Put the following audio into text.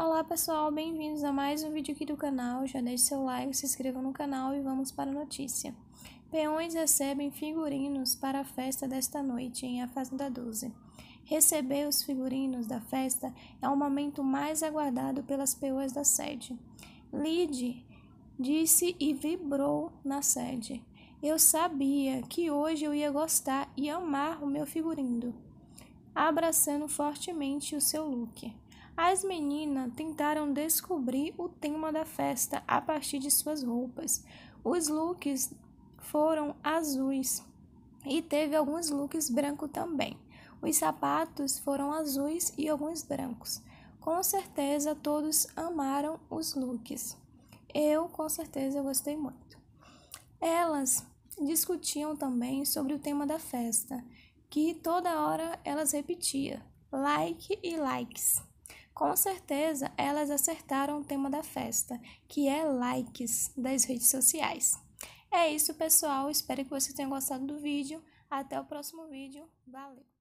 Olá pessoal, bem-vindos a mais um vídeo aqui do canal. Já deixe seu like, se inscreva no canal e vamos para a notícia. Peões recebem figurinos para a festa desta noite em A Fazenda 12. Receber os figurinos da festa é o momento mais aguardado pelas peões da sede. Lid disse e vibrou na sede. Eu sabia que hoje eu ia gostar e amar o meu figurino, abraçando fortemente o seu look. As meninas tentaram descobrir o tema da festa a partir de suas roupas. Os looks foram azuis e teve alguns looks brancos também. Os sapatos foram azuis e alguns brancos. Com certeza todos amaram os looks. Eu, com certeza, gostei muito. Elas discutiam também sobre o tema da festa, que toda hora elas repetiam: like e likes. Com certeza, elas acertaram o tema da festa, que é likes das redes sociais. É isso, pessoal. Espero que vocês tenham gostado do vídeo. Até o próximo vídeo. Valeu!